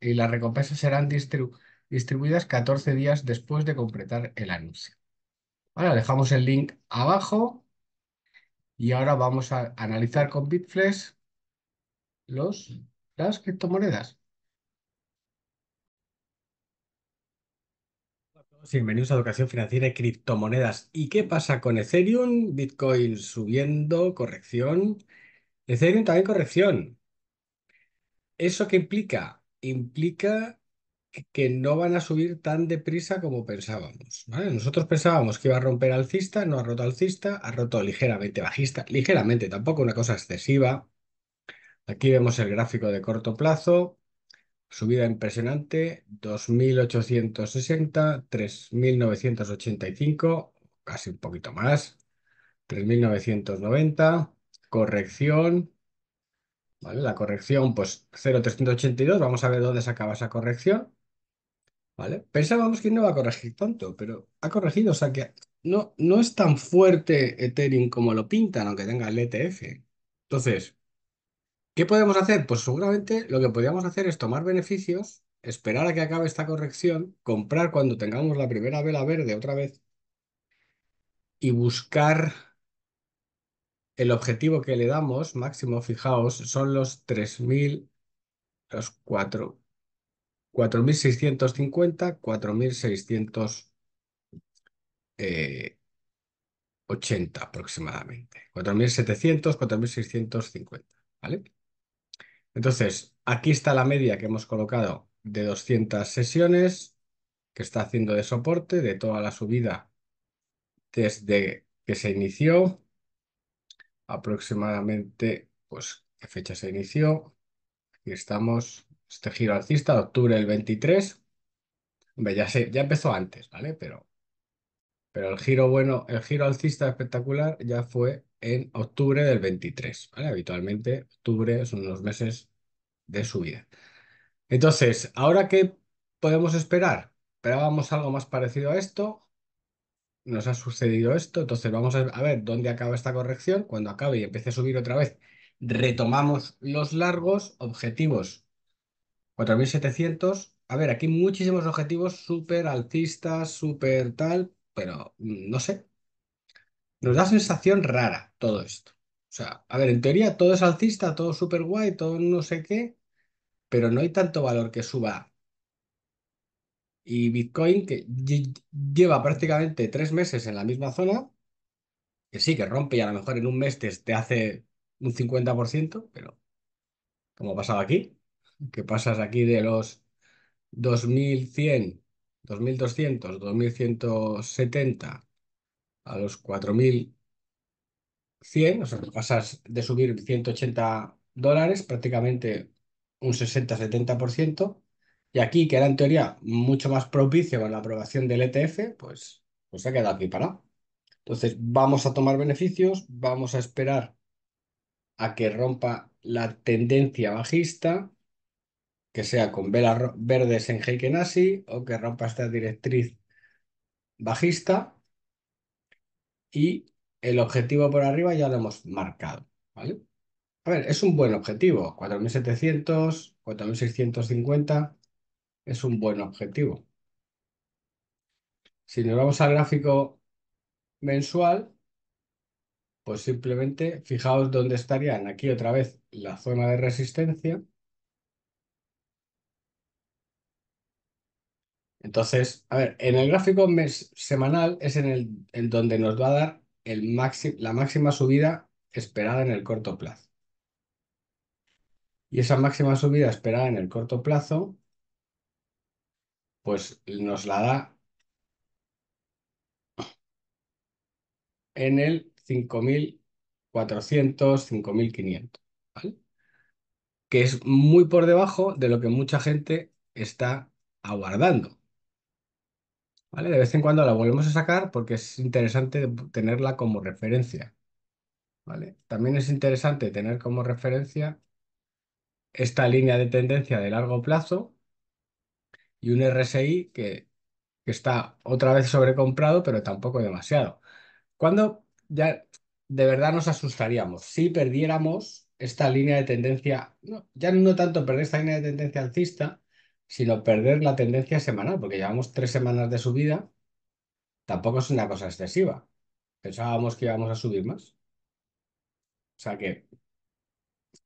Y las recompensas serán distribuidas 14 días después de completar el anuncio. Ahora dejamos el link abajo y ahora vamos a analizar con Bitflex los, las criptomonedas. Bienvenidos a Educación Financiera y Criptomonedas. ¿Y qué pasa con Ethereum? Bitcoin subiendo, corrección. Ethereum también corrección. ¿Eso qué implica? implica que no van a subir tan deprisa como pensábamos. Nosotros pensábamos que iba a romper alcista, no ha roto alcista, ha roto ligeramente bajista, ligeramente, tampoco una cosa excesiva. Aquí vemos el gráfico de corto plazo, subida impresionante, 2.860, 3.985, casi un poquito más, 3.990, corrección, ¿vale? La corrección, pues 0,382, vamos a ver dónde se acaba esa corrección, ¿vale? Pensábamos que no va a corregir tanto, pero ha corregido, o sea que no, no es tan fuerte Ethereum como lo pintan, aunque tenga el ETF. Entonces, ¿qué podemos hacer? Pues seguramente lo que podríamos hacer es tomar beneficios, esperar a que acabe esta corrección, comprar cuando tengamos la primera vela verde otra vez y buscar el objetivo que le damos, máximo, fijaos, son los 3.000, los 4, 4.650, 4.680 aproximadamente. 4.700, 4.650, ¿vale? Entonces, aquí está la media que hemos colocado de 200 sesiones que está haciendo de soporte de toda la subida desde que se inició aproximadamente, pues, qué fecha se inició. y estamos, este giro alcista de octubre del 23. ya, ya empezó antes, ¿vale? Pero, pero el giro bueno, el giro alcista espectacular ya fue en octubre del 23, ¿vale? Habitualmente octubre son los meses de subida. Entonces, ¿ahora qué podemos esperar? Esperábamos algo más parecido a esto, nos ha sucedido esto, entonces vamos a ver dónde acaba esta corrección, cuando acabe y empiece a subir otra vez, retomamos los largos, objetivos 4700, a ver, aquí muchísimos objetivos súper alcistas súper tal, pero mm, no sé, nos da sensación rara todo esto. O sea, a ver, en teoría todo es alcista, todo súper guay, todo no sé qué, pero no hay tanto valor que suba y Bitcoin, que lleva prácticamente tres meses en la misma zona, que sí, que rompe y a lo mejor en un mes te, hace un 50%, pero como ha pasado aquí, que pasas aquí de los 2100, 2200, 2170 a los 4100, o sea, pasas de subir 180 dólares, prácticamente un 60-70%, y aquí, que era en teoría mucho más propicio con la aprobación del ETF, pues, pues se ha quedado aquí parado. Entonces, vamos a tomar beneficios, vamos a esperar a que rompa la tendencia bajista, que sea con velas verdes en Heiken o que rompa esta directriz bajista. Y el objetivo por arriba ya lo hemos marcado, ¿vale? A ver, es un buen objetivo, 4.700, 4.650 es un buen objetivo. Si nos vamos al gráfico mensual, pues simplemente fijaos dónde estarían aquí otra vez la zona de resistencia. Entonces, a ver, en el gráfico mes, semanal es en el en donde nos va a dar el la máxima subida esperada en el corto plazo. Y esa máxima subida esperada en el corto plazo pues nos la da en el 5400, 5500, ¿vale? Que es muy por debajo de lo que mucha gente está aguardando. ¿Vale? De vez en cuando la volvemos a sacar porque es interesante tenerla como referencia. ¿Vale? También es interesante tener como referencia esta línea de tendencia de largo plazo, y un RSI que, está otra vez sobrecomprado, pero tampoco demasiado. ¿Cuándo ya de verdad nos asustaríamos? Si perdiéramos esta línea de tendencia, ya no tanto perder esta línea de tendencia alcista, sino perder la tendencia semanal, porque llevamos tres semanas de subida, tampoco es una cosa excesiva. Pensábamos que íbamos a subir más. O sea que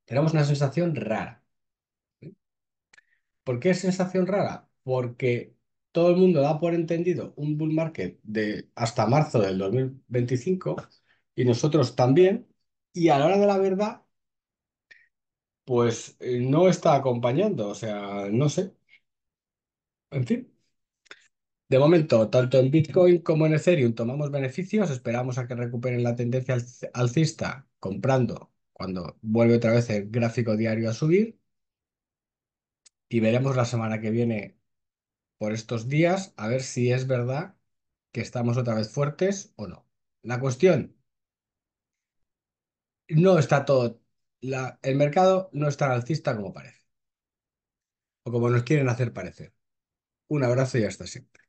tenemos una sensación rara. ¿eh? ¿Por qué sensación rara? porque todo el mundo da por entendido un bull market de hasta marzo del 2025 y nosotros también, y a la hora de la verdad, pues eh, no está acompañando, o sea, no sé. En fin. De momento, tanto en Bitcoin como en Ethereum tomamos beneficios, esperamos a que recuperen la tendencia alcista comprando cuando vuelve otra vez el gráfico diario a subir y veremos la semana que viene por estos días a ver si es verdad que estamos otra vez fuertes o no. La cuestión, no está todo, el mercado no es tan alcista como parece, o como nos quieren hacer parecer. Un abrazo y hasta siempre.